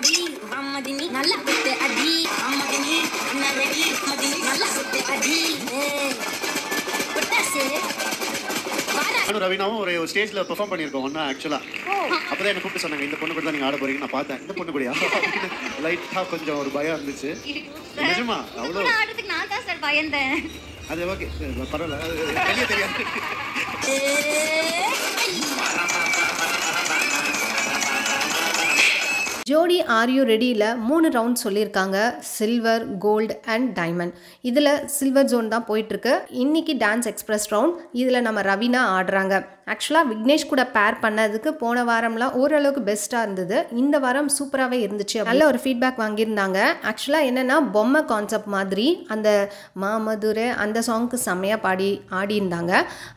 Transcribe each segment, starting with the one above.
கொடி அம்மதினி நல்ல அடி அம்மதினி அம்மதினி நல்ல அடி ஒரு ஸ்டேஜ்ல பெர்ஃபார்ம் பண்ணியிருக்கோம் ஒன்னா ஆக்சுவலா அப்புறம் என்ன கூப்பிட்டு சொன்னாங்க இந்த பொண்ணு கூட நீங்க ஆட போறீங்க நான் பார்த்தேன் இந்த பொண்ணு கூடயா லைட்டா கொஞ்சம் ஒரு பயம் இருந்துச்சு நிஜமா பயந்தேன் அது ஓகே பரவாயில்ல தெரியாது ஜோடி ஆர் யூ ரெடியில் மூணு ரவுண்ட் சொல்லியிருக்காங்க சில்வர் கோல்டு அண்ட் டைமண்ட் இதில் சில்வர் ஜோன் தான் போயிட்டுருக்கு இன்றைக்கி டான்ஸ் எக்ஸ்பிரஸ் ரவுண்ட் இதில் நம்ம ரவீனா ஆடுறாங்க ஆக்சுவலாக விக்னேஷ் கூட பேர் பண்ணதுக்கு போன வாரம்லாம் ஓரளவுக்கு பெஸ்ட்டாக இருந்தது இந்த வாரம் சூப்பராகவே இருந்துச்சு நல்ல ஒரு ஃபீட்பேக் வாங்கியிருந்தாங்க ஆக்சுவலாக என்னென்னா பொம்மை கான்செப்ட் மாதிரி அந்த மாமதுர அந்த சாங்க்கு செம்மையாக பாடி ஆடியிருந்தாங்க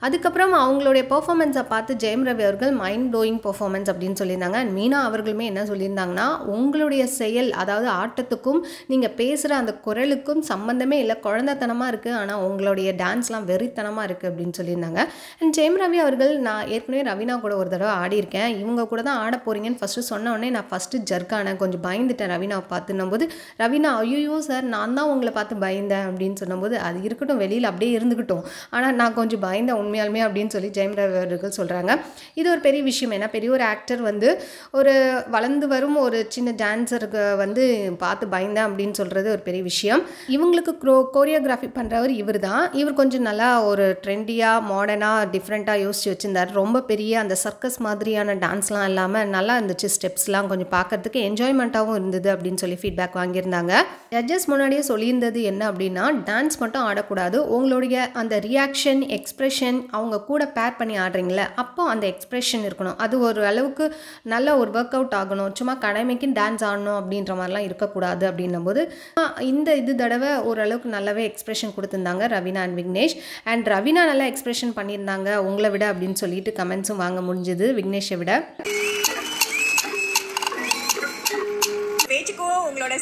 அதுக்கப்புறம் அவங்களுடைய பர்ஃபாமன்ஸை பார்த்து ஜெயம் ரவி அவர்கள் மைண்ட் ப்ளோயிங் பர்ஃபாமன்ஸ் அப்படின்னு சொல்லியிருந்தாங்க அண்ட் மீனா அவர்களுமே என்ன சொல்லியிருந்தாங்கன்னா உங்களுடைய செயல் அதாவது ஆட்டத்துக்கும் நீங்கள் பேசுகிற அந்த குரலுக்கும் சம்மந்தமே இல்லை குழந்தைத்தனமாக இருக்குது ஆனால் உங்களுடைய டான்ஸ்லாம் வெறித்தனமாக இருக்குது அப்படின்னு சொல்லியிருந்தாங்க அண்ட் ஜெயம் ரவி அவர்கள் நான் ஏற்கனவே ரவீனா கூட ஒரு தடவை ஆடியிருக்கேன் இவங்க கூட தான் ஆட போகிறீங்கன்னு ஃபஸ்ட்டு சொன்ன உடனே நான் ஃபஸ்ட்டு ஜர்க்கானேன் கொஞ்சம் பயந்துட்டேன் ரவீனாவை பார்த்துன்னும் போது ரவீனா ஐயோ சார் நான் தான் உங்களை பார்த்து பயந்தேன் அப்படின்னு சொன்னபோது அது இருக்கட்டும் வெளியில் அப்படியே இருந்துக்கிட்டோம் ஆனால் நான் கொஞ்சம் பயந்தேன் உண்மையாலுமே அப்படின்னு சொல்லி ஜெயம் அவர்கள் சொல்கிறாங்க இது ஒரு பெரிய விஷயம் ஏன்னா பெரிய ஒரு ஆக்டர் வந்து ஒரு வளர்ந்து வரும் ஒரு சின்ன டான்ஸருக்கு வந்து பார்த்து பயந்தேன் அப்படின்னு சொல்கிறது ஒரு பெரிய விஷயம் இவங்களுக்கு க்ரோ கோரியோகிராஃபி பண்ணுறவர் இவர் தான் இவர் கொஞ்சம் நல்லா ஒரு ட்ரெண்டியாக மாடர்னாக டிஃப்ரெண்ட்டாக யோசிச்சு வச்சு வச்சுருந்தார் ரொம்ப பெரிய அந்த சர்க்கஸ் மாதிரியான டான்ஸ்லாம் இல்லாமல் நல்லா இருந்துச்சு ஸ்டெப்ஸ்லாம் கொஞ்சம் பார்க்கறதுக்கு என்ஜாய்மெண்ட்டாகவும் இருந்தது அப்படின்னு சொல்லி ஃபீட்பேக் வாங்கியிருந்தாங்க ஜட்ஜஸ் முன்னாடியே சொல்லியிருந்தது என்ன அப்படின்னா டான்ஸ் மட்டும் ஆடக்கூடாது உங்களுடைய அந்த ரியாக்ஷன் எக்ஸ்ப்ரெஷன் அவங்க கூட பேர் பண்ணி ஆடுறீங்களே அப்போ அந்த எக்ஸ்ப்ரெஷன் இருக்கணும் அது ஒரு அளவுக்கு நல்ல ஒரு ஒர்க் அவுட் ஆகணும் சும்மா கடமைக்கு டான்ஸ் ஆடணும் அப்படின்ற மாதிரிலாம் இருக்கக்கூடாது அப்படின்னும்போது இந்த இது தடவை ஓரளவுக்கு நல்லாவே எக்ஸ்ப்ரெஷன் கொடுத்துருந்தாங்க ரவினா அண்ட் விக்னேஷ் அண்ட் ரவினா நல்லா எக்ஸ்ப்ரெஷன் பண்ணியிருந்தாங்க உங்களை விட அப்படின்னு சொல்லிட்டு கமெண்ட்ஸும் வாங்க முடிஞ்சது விக்னேஷை விட உங்களோட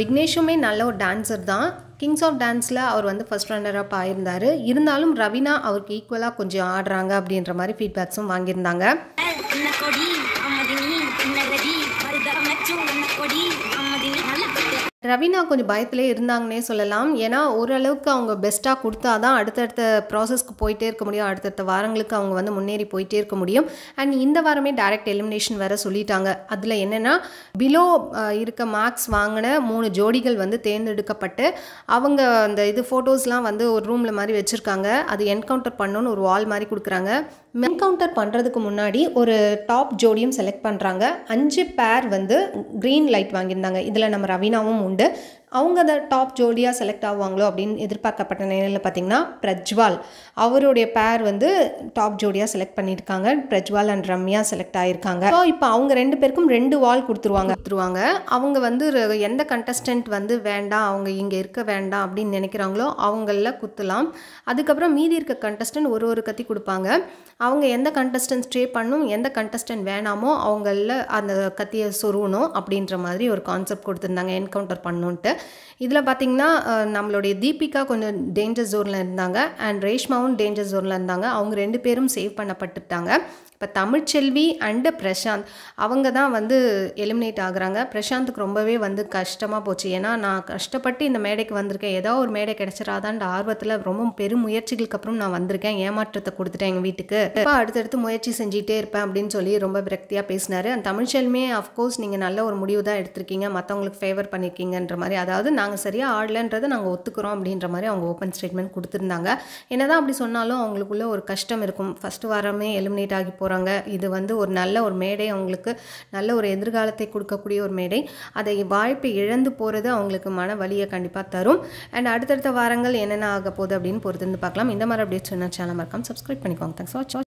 விக்னேஷுமே நல்ல ஒரு டான்ஸர் தான் கிங்ஸ் ஆஃப் டான்ஸில் அவர் வந்து ஃபர்ஸ்ட் ரன்னர் அப் ஆயிருந்தார் இருந்தாலும் ரவினா அவருக்கு ஈக்குவலாக கொஞ்சம் ஆடுறாங்க அப்படின்ற மாதிரி ஃபீட்பேக்ஸும் வாங்கியிருந்தாங்க ரவினா கொஞ்சம் பயத்திலே இருந்தாங்கன்னே சொல்லலாம் ஏன்னா ஓரளவுக்கு அவங்க பெஸ்ட்டாக கொடுத்தா தான் அடுத்தடுத்த ப்ராசஸ்க்கு போயிட்டே இருக்க முடியும் அடுத்தடுத்த வாரங்களுக்கு அவங்க வந்து முன்னேறி போயிட்டே இருக்க முடியும் அண்ட் இந்த வாரமே டைரக்ட் எலிமினேஷன் வேறு சொல்லிட்டாங்க அதில் என்னென்னா பிலோ இருக்க மார்க்ஸ் வாங்கின மூணு ஜோடிகள் வந்து தேர்ந்தெடுக்கப்பட்டு அவங்க அந்த இது ஃபோட்டோஸ்லாம் வந்து ஒரு ரூமில் மாதிரி வச்சுருக்காங்க அது என்கவுண்டர் பண்ணணும்னு ஒரு வால் மாதிரி கொடுக்குறாங்க என்கவுண்டர் பண்ணுறதுக்கு முன்னாடி ஒரு டாப் ஜோடியும் செலக்ட் பண்ணுறாங்க அஞ்சு பேர் வந்து க்ரீன் லைட் வாங்கியிருந்தாங்க இதில் நம்ம ரவீனாவும் ഉണ്ട് அவங்க அந்த டாப் ஜோடியாக செலக்ட் ஆவாங்களோ அப்படின்னு எதிர்பார்க்கப்பட்ட நிலையில் பார்த்திங்கன்னா பிரஜ்வால் அவருடைய பேர் வந்து டாப் ஜோடியாக செலக்ட் பண்ணியிருக்காங்க பிரஜ்வால் அண்ட் ரம்யா செலக்ட் ஆகியிருக்காங்க ஸோ இப்போ அவங்க ரெண்டு பேருக்கும் ரெண்டு வால் கொடுத்துருவாங்க கொடுத்துருவாங்க அவங்க வந்து எந்த கண்டஸ்டன்ட் வந்து வேண்டாம் அவங்க இங்கே இருக்க வேண்டாம் அப்படின்னு நினைக்கிறாங்களோ அவங்களில் குத்தலாம் அதுக்கப்புறம் மீதி இருக்க கண்டஸ்டன்ட் ஒரு ஒரு கத்தி கொடுப்பாங்க அவங்க எந்த கண்டஸ்டன்ட் ஸ்டே பண்ணும் எந்த கண்டஸ்டன்ட் வேணாமோ அவங்களில் அந்த கத்தியை சொருகணும் அப்படின்ற மாதிரி ஒரு கான்செப்ட் கொடுத்துருந்தாங்க என்கவுண்டர் பண்ணுன்ட்டு இதில் பார்த்தீங்கன்னா நம்மளுடைய தீபிகா கொஞ்சம் டேஞ்சர் ஜோனில் இருந்தாங்க அண்ட் ரேஷ்மாவும் டேஞ்சர் ஜோனில் இருந்தாங்க அவங்க ரெண்டு பேரும் சேவ் பண்ணப்பட்டுட்டாங்க இப்போ தமிழ்ச்செல்வி அண்டு பிரசாந்த் அவங்க தான் வந்து எலிமினேட் ஆகுறாங்க பிரசாந்துக்கு ரொம்பவே வந்து கஷ்டமாக போச்சு ஏன்னா நான் கஷ்டப்பட்டு இந்த மேடைக்கு வந்திருக்கேன் ஏதோ ஒரு மேடை கிடச்சிடாதான்ற ஆர்வத்தில் ரொம்ப பெரும் முயற்சிகளுக்கு அப்புறம் நான் வந்திருக்கேன் ஏமாற்றத்தை கொடுத்துட்டேன் எங்கள் வீட்டுக்கு இப்போ அடுத்தடுத்து முயற்சி செஞ்சுட்டே இருப்பேன் அப்படின்னு சொல்லி ரொம்ப விரக்தியாக பேசினார் அந்த தமிழ்ச்செல்வியே அஃப்கோர்ஸ் நீங்கள் நல்ல ஒரு முடிவு தான் எடுத்திருக்கீங்க மற்றவங்களுக்கு ஃபேவர் பண்ணியிருக்கீங்கன்ற மாதிரி அதாவது நாங்கள் சரியாக ஆடலன்றதை நாங்கள் ஒத்துக்கிறோம் அப்படின்ற மாதிரி அவங்க ஓப்பன் ஸ்டேட்மெண்ட் கொடுத்துருந்தாங்க என்ன தான் அப்படி சொன்னாலும் அவங்களுக்குள்ள ஒரு கஷ்டம் இருக்கும் ஃபஸ்ட்டு வாரமே எலிமினேட் ஆகி போகிறாங்க இது வந்து ஒரு நல்ல ஒரு மேடை அவங்களுக்கு நல்ல ஒரு எதிர்காலத்தை கொடுக்கக்கூடிய ஒரு மேடை அதை வாய்ப்பை இழந்து போகிறது அவங்களுக்கு மன வழியை கண்டிப்பாக தரும் அண்ட் அடுத்தடுத்த வாரங்கள் என்னென்ன ஆக போகுது அப்படின்னு பொறுத்திருந்து பார்க்கலாம் இந்த மாதிரி அப்படியே சின்ன சேனல் மறக்காமல் சப்ஸ்கிரைப் பண்ணிக்கோங்க தேங்க்ஸ் வாட்ச்